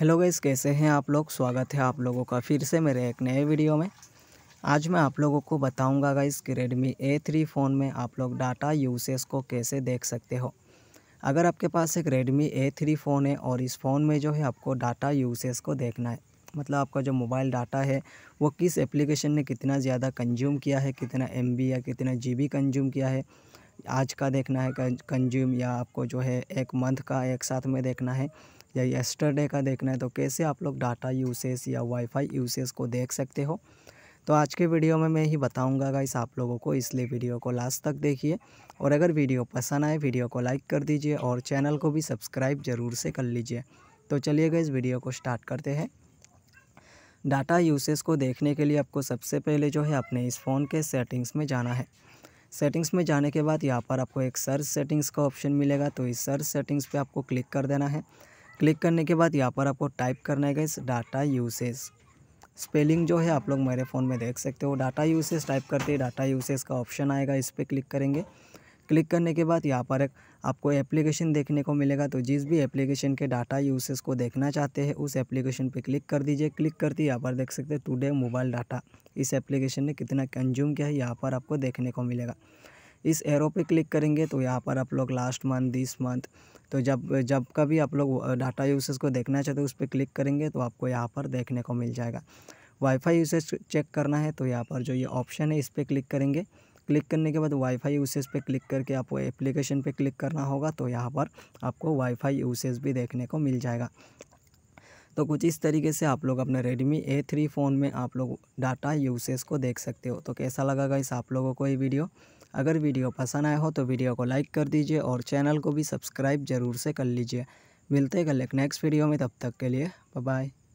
hello guys कैसे हैं आप लोग स्वागत है आप लोगों का फिर से मेरे एक नए वीडियो में आज मैं आप लोगों को बताऊंगा गाइस कि रेडमी ए थ्री फ़ोन में आप लोग डाटा यूसेस को कैसे देख सकते हो अगर आपके पास एक रेडमी ए थ्री फ़ोन है और इस फ़ोन में जो है आपको डाटा यूसेस को देखना है मतलब आपका जो मोबाइल डाटा है वो किस एप्लीकेशन ने कितना ज़्यादा कंज्यूम किया है कितना एम या कितना जी कंज्यूम किया है आज का देखना है कंज्यूम या आपको जो है एक मंथ का एक साथ में देखना है या येस्टरडे का देखना है तो कैसे आप लोग डाटा यूसेज या वाईफाई यूसेज को देख सकते हो तो आज के वीडियो में मैं ही बताऊंगा गाइस आप लोगों को इसलिए वीडियो को लास्ट तक देखिए और अगर वीडियो पसंद आए वीडियो को लाइक कर दीजिए और चैनल को भी सब्सक्राइब ज़रूर से कर लीजिए तो चलिए गाइस वीडियो को स्टार्ट करते हैं डाटा यूसेज को देखने के लिए आपको सबसे पहले जो है अपने इस फ़ोन के सेटिंग्स में जाना है सेटिंग्स में जाने के बाद यहाँ पर आपको एक सर्च सेटिंग्स का ऑप्शन मिलेगा तो इस सर्च सेटिंग्स पे आपको क्लिक कर देना है क्लिक करने के बाद यहाँ पर आपको टाइप करना है गैस डाटा यूसेज स्पेलिंग जो है आप लोग मेरे फ़ोन में देख सकते हो डाटा यूसेज टाइप करते ही डाटा यूसेज का ऑप्शन आएगा इस पर क्लिक करेंगे क्लिक करने के बाद यहाँ पर एक आपको एप्लीकेशन देखने को मिलेगा तो जिस भी एप्लीकेशन के डाटा यूसेस को देखना चाहते हैं उस एप्लीकेशन पर क्लिक कर दीजिए क्लिक करते यहाँ पर देख सकते हैं टुडे मोबाइल डाटा इस एप्लीकेशन ने कितना कंज्यूम किया है यहाँ पर आपको देखने को मिलेगा इस एरो पे क्लिक करेंगे तो यहाँ पर आप लोग लास्ट मंथ दिस मंथ तो जब जब कभी आप लोग डाटा यूसेज को देखना चाहते हो उस पर क्लिक करेंगे तो आपको यहाँ पर देखने को मिल जाएगा वाईफाई यूसेज चेक करना है तो यहाँ पर जो ये ऑप्शन है इस पर क्लिक करेंगे क्लिक करने के बाद वाईफाई यूसेज पे क्लिक करके आपको एप्लीकेशन पे क्लिक करना होगा तो यहाँ पर आपको वाईफाई यूसेज भी देखने को मिल जाएगा तो कुछ इस तरीके से आप लोग अपने रेडमी ए थ्री फ़ोन में आप लोग डाटा यूसेज को देख सकते हो तो कैसा लगा इस आप लोगों को ये वीडियो अगर वीडियो पसंद आया हो तो वीडियो को लाइक कर दीजिए और चैनल को भी सब्सक्राइब ज़रूर से कर लीजिए मिलते हैं कल एक नेक्स्ट वीडियो में तब तक के लिए बाय